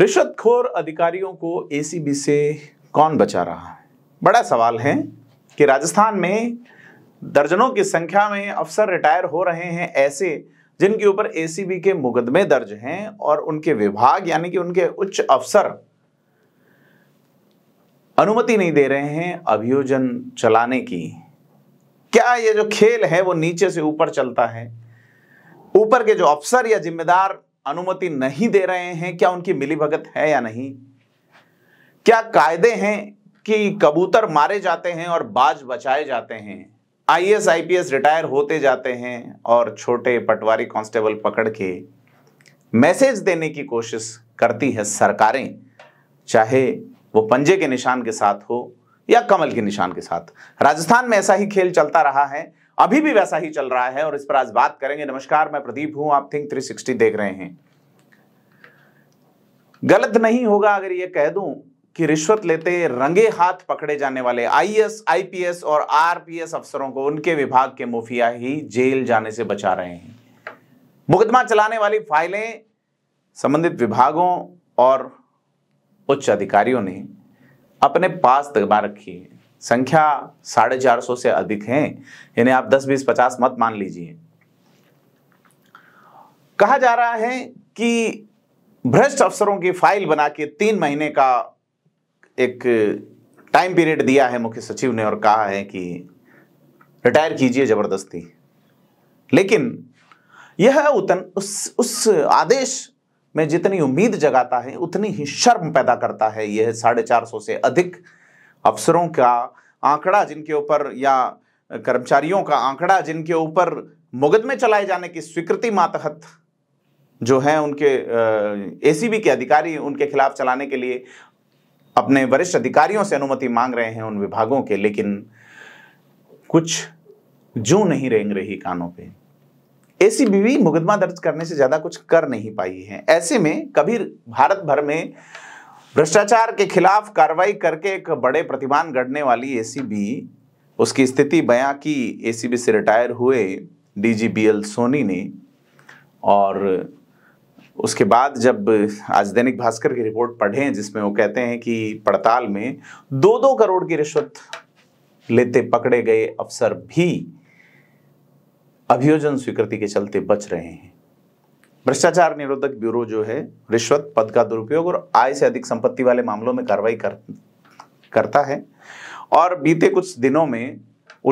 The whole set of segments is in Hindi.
रिश्वतखोर अधिकारियों को एसीबी से कौन बचा रहा है बड़ा सवाल है कि राजस्थान में दर्जनों की संख्या में अफसर रिटायर हो रहे हैं ऐसे जिनके ऊपर एसीबी के मुकदमे दर्ज हैं और उनके विभाग यानी कि उनके उच्च अफसर अनुमति नहीं दे रहे हैं अभियोजन चलाने की क्या ये जो खेल है वो नीचे से ऊपर चलता है ऊपर के जो अफसर या जिम्मेदार अनुमति नहीं दे रहे हैं क्या उनकी मिलीभगत है या नहीं क्या कायदे हैं कि कबूतर मारे जाते हैं और बाज बचाए जाते हैं आईएएस आईपीएस रिटायर होते जाते हैं और छोटे पटवारी कांस्टेबल पकड़ के मैसेज देने की कोशिश करती है सरकारें चाहे वो पंजे के निशान के साथ हो या कमल के निशान के साथ राजस्थान में ऐसा ही खेल चलता रहा है अभी भी वैसा ही चल रहा है और इस पर आज बात करेंगे नमस्कार मैं प्रदीप हूं आप थिंक 360 देख रहे हैं गलत नहीं होगा अगर ये कह दूं कि रिश्वत लेते रंगे हाथ पकड़े जाने वाले आईएएस, आईपीएस और आरपीएस अफसरों को उनके विभाग के मुफिया ही जेल जाने से बचा रहे हैं मुकदमा चलाने वाली फाइलें संबंधित विभागों और उच्च अधिकारियों ने अपने पास दबा रखी है संख्या साढ़े चार सौ से अधिक है यानी आप दस बीस पचास मत मान लीजिए कहा जा रहा है कि भ्रष्ट अफसरों की फाइल बना के तीन महीने का एक टाइम पीरियड दिया है मुख्य सचिव ने और कहा है कि रिटायर कीजिए जबरदस्ती लेकिन यह उतन उस उस आदेश में जितनी उम्मीद जगाता है उतनी ही शर्म पैदा करता है यह साढ़े चार सौ से अधिक अफसरों का आंकड़ा जिनके ऊपर या कर्मचारियों का आंकड़ा जिनके ऊपर मुकदमे चलाए जाने की स्वीकृति मातहत जो हैं उनके एसीबी के अधिकारी उनके खिलाफ चलाने के लिए अपने वरिष्ठ अधिकारियों से अनुमति मांग रहे हैं उन विभागों के लेकिन कुछ जू नहीं रेंग रही कानों पे एसीबी मुकदमा दर्ज करने से ज्यादा कुछ कर नहीं पाई है ऐसे में कभी भारत भर में भ्रष्टाचार के खिलाफ कार्रवाई करके एक बड़े प्रतिमान गढ़ने वाली एसीबी उसकी स्थिति बयां की एसीबी से रिटायर हुए डीजीबीएल सोनी ने और उसके बाद जब आज दैनिक भास्कर की रिपोर्ट पढ़ें जिसमें वो कहते हैं कि पड़ताल में दो दो करोड़ की रिश्वत लेते पकड़े गए अफसर भी अभियोजन स्वीकृति के चलते बच रहे हैं भ्रष्टाचार निरोधक ब्यूरो जो है रिश्वत पद का दुरुपयोग और आय से अधिक संपत्ति वाले मामलों में कार्रवाई कर करता है और बीते कुछ दिनों में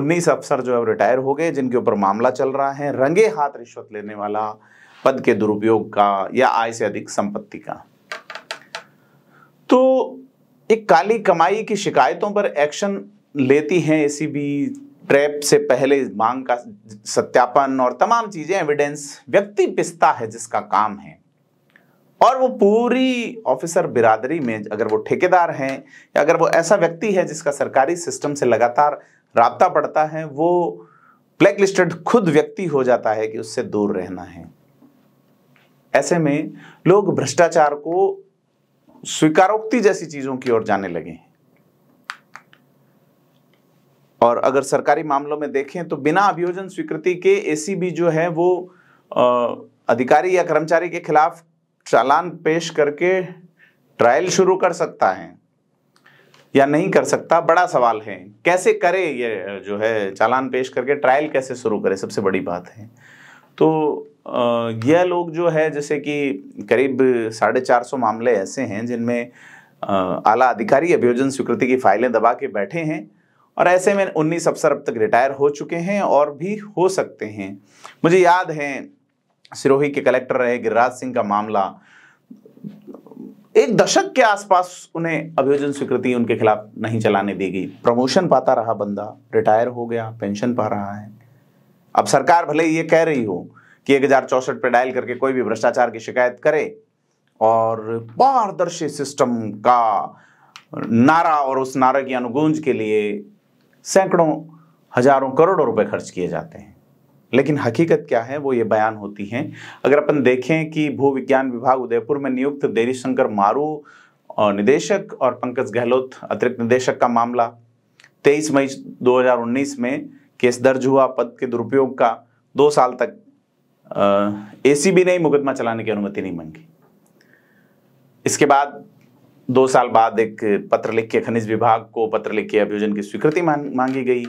उन्नीस अफसर जो है रिटायर हो गए जिनके ऊपर मामला चल रहा है रंगे हाथ रिश्वत लेने वाला पद के दुरुपयोग का या आय से अधिक संपत्ति का तो एक काली कमाई की शिकायतों पर एक्शन लेती है एसीबी ट्रैप से पहले मांग का सत्यापन और तमाम चीजें एविडेंस व्यक्ति पिस्ता है जिसका काम है और वो पूरी ऑफिसर बिरादरी में अगर वो ठेकेदार हैं या अगर वो ऐसा व्यक्ति है जिसका सरकारी सिस्टम से लगातार रबता पड़ता है वो ब्लैक लिस्टेड खुद व्यक्ति हो जाता है कि उससे दूर रहना है ऐसे में लोग भ्रष्टाचार को स्वीकारोक्ति जैसी चीज़ों की ओर जाने लगे हैं और अगर सरकारी मामलों में देखें तो बिना अभियोजन स्वीकृति के एसीबी जो है वो अधिकारी या कर्मचारी के खिलाफ चालान पेश करके ट्रायल शुरू कर सकता है या नहीं कर सकता बड़ा सवाल है कैसे करे ये जो है चालान पेश करके ट्रायल कैसे शुरू करे सबसे बड़ी बात है तो यह लोग जो है जैसे कि करीब साढ़े चार सौ मामले ऐसे हैं जिनमें आला अधिकारी अभियोजन स्वीकृति की फाइलें दबा के बैठे हैं और ऐसे में उन्नीस अफसर अब तक रिटायर हो चुके हैं और भी हो सकते हैं मुझे याद है सिरोही के कलेक्टर रहे गिरिराज सिंह का मामला एक दशक के आसपास उन्हें अभियोजन स्वीकृति उनके खिलाफ नहीं चलाने दी गई प्रमोशन पाता रहा बंदा रिटायर हो गया पेंशन पा रहा है अब सरकार भले ही ये कह रही हो कि एक हजार चौसठ पर डायल करके कोई भी भ्रष्टाचार की शिकायत करे और पारदर्शी सिस्टम का नारा और उस नारे की अनुगूंज के लिए सैकड़ों हजारों करोड़ों रुपए खर्च किए जाते हैं लेकिन हकीकत क्या है वो ये बयान होती हैं अगर अपन देखें कि भू विज्ञान विभाग उदयपुर में नियुक्त देरी शंकर मारू निदेशक और पंकज गहलोत अतिरिक्त निदेशक का मामला 23 मई 2019 में केस दर्ज हुआ पद के दुरुपयोग का दो साल तक एसीबी ने मुकदमा चलाने की अनुमति नहीं मांगी इसके बाद दो साल बाद एक पत्र लिख के खनिज विभाग को पत्र लिख के अभियोजन की स्वीकृति मांगी गई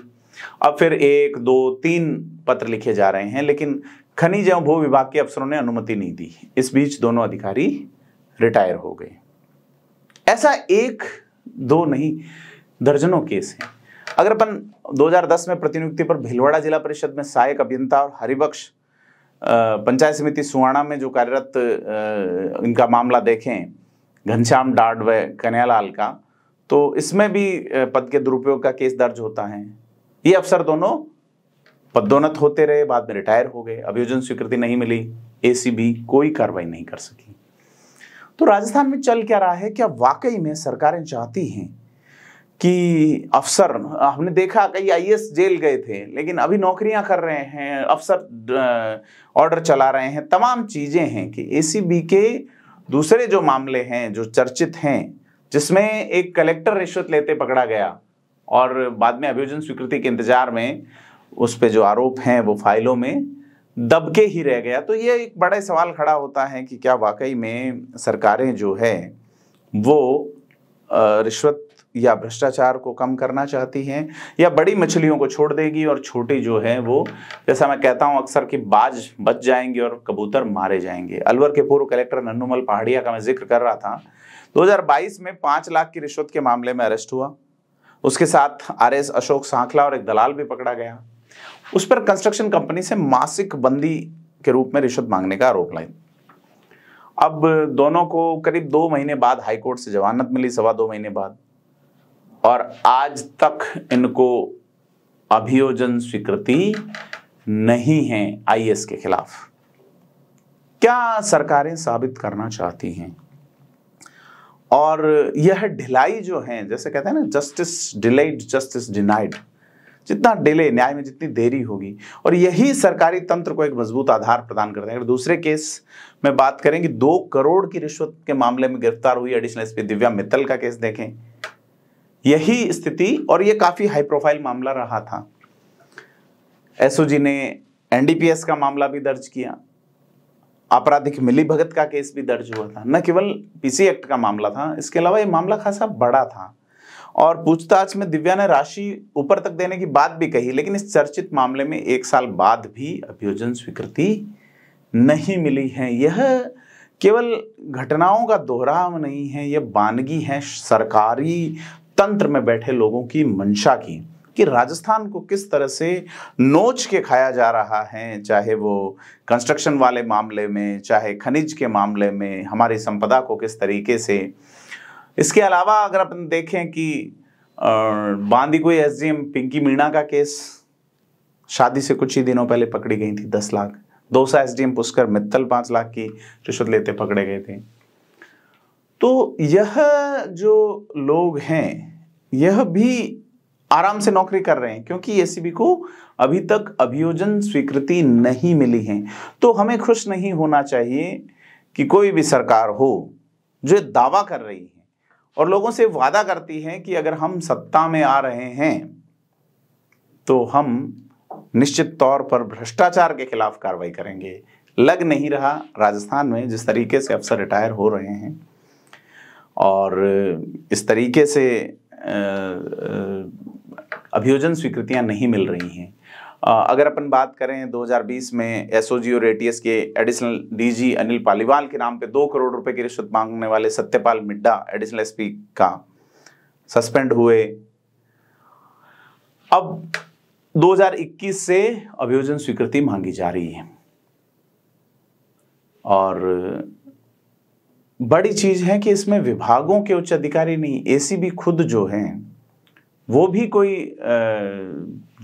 अब फिर एक दो तीन पत्र लिखे जा रहे हैं लेकिन खनिज एवं भू विभाग के अफसरों ने अनुमति नहीं दी इस बीच दोनों अधिकारी रिटायर हो गए ऐसा एक दो नहीं दर्जनों केस हैं अगर अपन 2010 में प्रतिनियुक्ति पर भिलवाड़ा जिला परिषद में सहायक अभियंता और हरिवक्ष पंचायत समिति सुवाणा में जो कार्यरत इनका मामला देखें घनश्याम डाड व कन्यालाल का तो इसमें भी पद के दुरुपयोग का केस दर्ज होता है ये अफसर दोनों पदोन्नत होते रहे बाद में रिटायर हो गए अभियोजन स्वीकृति नहीं मिली एसीबी कोई कार्रवाई नहीं कर सकी तो राजस्थान में चल क्या रहा है क्या वाकई में सरकारें चाहती हैं कि अफसर हमने देखा कई आई जेल गए थे लेकिन अभी नौकरियां कर रहे हैं अफसर ऑर्डर चला रहे हैं तमाम चीज़ें हैं कि एसीबी के दूसरे जो मामले हैं जो चर्चित हैं जिसमें एक कलेक्टर रिश्वत लेते पकड़ा गया और बाद में अभियोजन स्वीकृति के इंतजार में उस पर जो आरोप हैं वो फाइलों में दबके ही रह गया तो ये एक बड़ा सवाल खड़ा होता है कि क्या वाकई में सरकारें जो है वो रिश्वत या भ्रष्टाचार को कम करना चाहती हैं या बड़ी मछलियों को छोड़ देगी और छोटी जो है वो जैसा मैं कहता हूं अक्सर कि बाज बच जाएंगे और कबूतर मारे जाएंगे अलवर के पूर्व कलेक्टर नन्नूमल पहाड़िया का मैं जिक्र कर रहा था 2022 में पांच लाख की रिश्वत के मामले में अरेस्ट हुआ उसके साथ आर एस अशोक सांखला और एक दलाल भी पकड़ा गया उस पर कंस्ट्रक्शन कंपनी से मासिक बंदी के रूप में रिश्वत मांगने का आरोप लाइन अब दोनों को करीब दो महीने बाद हाईकोर्ट से जमानत मिली सवा दो महीने बाद और आज तक इनको अभियोजन स्वीकृति नहीं है आईएस के खिलाफ क्या सरकारें साबित करना चाहती हैं और यह ढिलाई जो है जैसे कहते हैं ना जस्टिस डिलेड जस्टिस डिनाइड जितना डिले न्याय में जितनी देरी होगी और यही सरकारी तंत्र को एक मजबूत आधार प्रदान करते हैं अगर दूसरे केस में बात करें कि दो करोड़ की रिश्वत के मामले में गिरफ्तार हुई एडिशनल एसपी दिव्या मित्तल का केस देखें यही स्थिति और ये काफ़ी हाई प्रोफाइल मामला रहा था एसओजी ने एनडीपीएस का मामला भी दर्ज किया आपराधिक मिलीभगत का केस भी दर्ज हुआ था न केवल पीसी एक्ट का मामला था इसके अलावा ये मामला खासा बड़ा था और पूछताछ में दिव्या ने राशि ऊपर तक देने की बात भी कही लेकिन इस चर्चित मामले में एक साल बाद भी अभियोजन स्वीकृति नहीं मिली है यह केवल घटनाओं का दोहराव नहीं है यह बानगी है सरकारी तंत्र में बैठे लोगों की मंशा की कि राजस्थान को किस तरह से नोच के खाया जा रहा है चाहे वो कंस्ट्रक्शन वाले मामले में चाहे खनिज के मामले में हमारी संपदा को किस तरीके से इसके अलावा अगर अपन देखें कि Bandikui S D M Pinki Meena का केस शादी से कुछ ही दिनों पहले पकड़ी गई थी दस लाख दो सौ S D M Pushkar Mittal पाँच लाख की रिश्वत लेते पकड़े गए थे तो यह जो लोग हैं यह भी आराम से नौकरी कर रहे हैं क्योंकि एसीबी को अभी तक अभियोजन स्वीकृति नहीं मिली है तो हमें खुश नहीं होना चाहिए कि कोई भी सरकार हो जो दावा कर रही है और लोगों से वादा करती है कि अगर हम सत्ता में आ रहे हैं तो हम निश्चित तौर पर भ्रष्टाचार के खिलाफ कार्रवाई करेंगे लग नहीं रहा राजस्थान में जिस तरीके से अफसर रिटायर हो रहे हैं और इस तरीके से अभियोजन स्वीकृतियां नहीं मिल रही हैं अगर अपन बात करें 2020 में एसओजी और एटीएस के एडिशनल डीजी अनिल पालीवाल के नाम पे दो करोड़ रुपए की रिश्वत मांगने वाले सत्यपाल मिड्डा एडिशनल एसपी का सस्पेंड हुए अब 2021 से अभियोजन स्वीकृति मांगी जा रही है और बड़ी चीज़ है कि इसमें विभागों के उच्च अधिकारी नहीं एसीबी खुद जो है वो भी कोई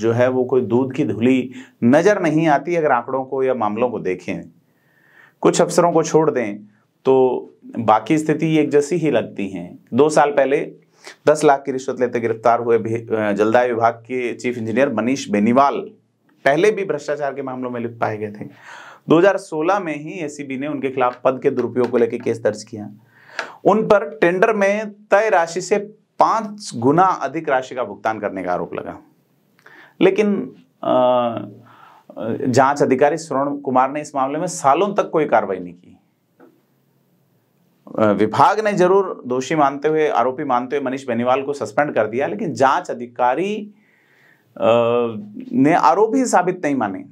जो है वो कोई दूध की धुली नज़र नहीं आती अगर आंकड़ों को या मामलों को देखें कुछ अफसरों को छोड़ दें तो बाकी स्थिति एक जैसी ही लगती है दो साल पहले दस लाख की रिश्वत लेते गिरफ्तार हुए जलदाय विभाग के चीफ इंजीनियर मनीष बेनीवाल पहले भी भ्रष्टाचार के मामलों में लिप्त पाए गए थे 2016 में ही एसीबी e ने उनके खिलाफ पद के दुरुपयोग को लेकर केस दर्ज किया उन पर टेंडर में तय राशि से पांच गुना अधिक राशि का भुगतान करने का आरोप लगा लेकिन जांच अधिकारी स्वर्ण कुमार ने इस मामले में सालों तक कोई कार्रवाई नहीं की विभाग ने जरूर दोषी मानते हुए आरोपी मानते हुए मनीष बेनीवाल को सस्पेंड कर दिया लेकिन जांच अधिकारी ने आरोपी साबित नहीं माने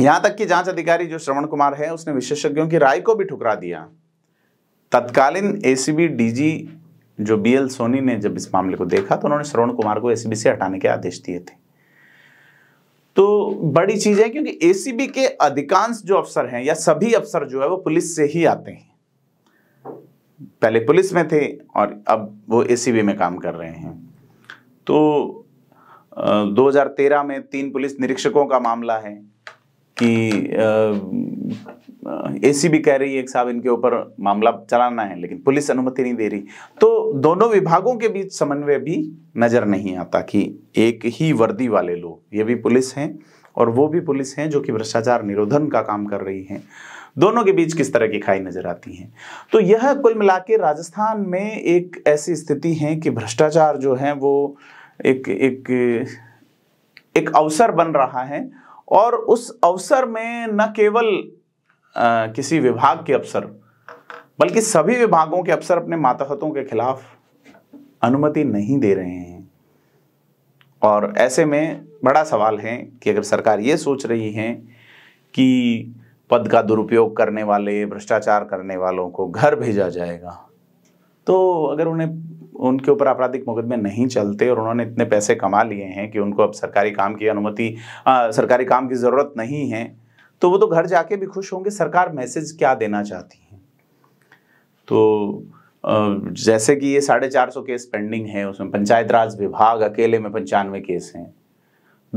यहां तक कि जांच अधिकारी जो श्रवण कुमार है उसने विशेषज्ञों की राय को भी ठुकरा दिया तत्कालीन एसीबी डीजी जो बी एल सोनी ने जब इस मामले को देखा तो उन्होंने श्रवण कुमार को एसीबी से हटाने के आदेश दिए थे तो बड़ी चीज है क्योंकि एसीबी के अधिकांश जो अफसर हैं या सभी अफसर जो है वो पुलिस से ही आते हैं पहले पुलिस में थे और अब वो एसीबी में काम कर रहे हैं तो 2013 में तीन पुलिस निरीक्षकों का मामला है कि ए भी कह रही है साहब इनके ऊपर मामला चलाना है लेकिन पुलिस अनुमति नहीं दे रही तो दोनों विभागों के बीच समन्वय भी नज़र नहीं आता कि एक ही वर्दी वाले लोग ये भी पुलिस हैं और वो भी पुलिस हैं जो कि भ्रष्टाचार निरोधन का काम कर रही हैं दोनों के बीच किस तरह की खाई नजर आती है तो यह कुल मिला राजस्थान में एक ऐसी स्थिति है कि भ्रष्टाचार जो है वो एक एक एक अवसर बन रहा है और उस अवसर में न केवल आ, किसी विभाग के अफसर बल्कि सभी विभागों के अफसर अपने मातहतों के खिलाफ अनुमति नहीं दे रहे हैं और ऐसे में बड़ा सवाल है कि अगर सरकार ये सोच रही है कि पद का दुरुपयोग करने वाले भ्रष्टाचार करने वालों को घर भेजा जाएगा तो अगर उन्हें उनके ऊपर आपराधिक मुकदमे नहीं चलते और उन्होंने इतने पैसे कमा लिए हैं कि उनको अब सरकारी काम की अनुमति सरकारी काम की ज़रूरत नहीं है तो वो तो घर जाके भी खुश होंगे सरकार मैसेज क्या देना चाहती है तो जैसे कि ये साढ़े चार सौ केस पेंडिंग है उसमें पंचायत राज विभाग अकेले में पंचानवे केस हैं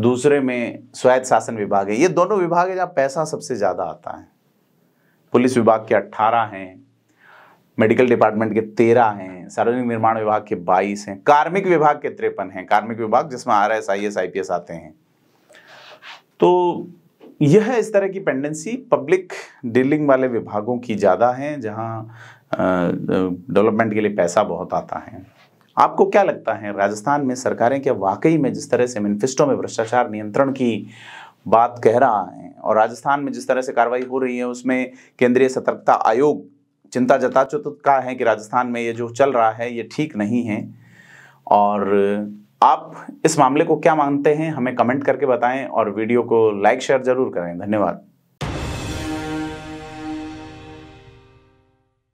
दूसरे में स्वायत्त शासन विभाग है ये दोनों विभाग है जहाँ पैसा सबसे ज़्यादा आता है पुलिस विभाग के अट्ठारह हैं मेडिकल डिपार्टमेंट के तेरह हैं सार्वजनिक निर्माण विभाग के बाईस हैं कार्मिक विभाग के तिरपन हैं कार्मिक विभाग जिसमें R S I S I P S आते हैं तो यह इस तरह की पेंडेंसी पब्लिक डीलिंग वाले विभागों की ज़्यादा है जहाँ डेवलपमेंट के लिए पैसा बहुत आता है आपको क्या लगता है राजस्थान में सरकारें क्या वाकई में जिस तरह से मैनिफेस्टो में भ्रष्टाचार नियंत्रण की बात कह रहा है और राजस्थान में जिस तरह से कार्रवाई हो रही है उसमें केंद्रीय सतर्कता आयोग चिंता जता चुका तो है कि राजस्थान में ये जो चल रहा है ये ठीक नहीं है और आप इस मामले को क्या मानते हैं हमें कमेंट करके बताएं और वीडियो को लाइक शेयर ज़रूर करें धन्यवाद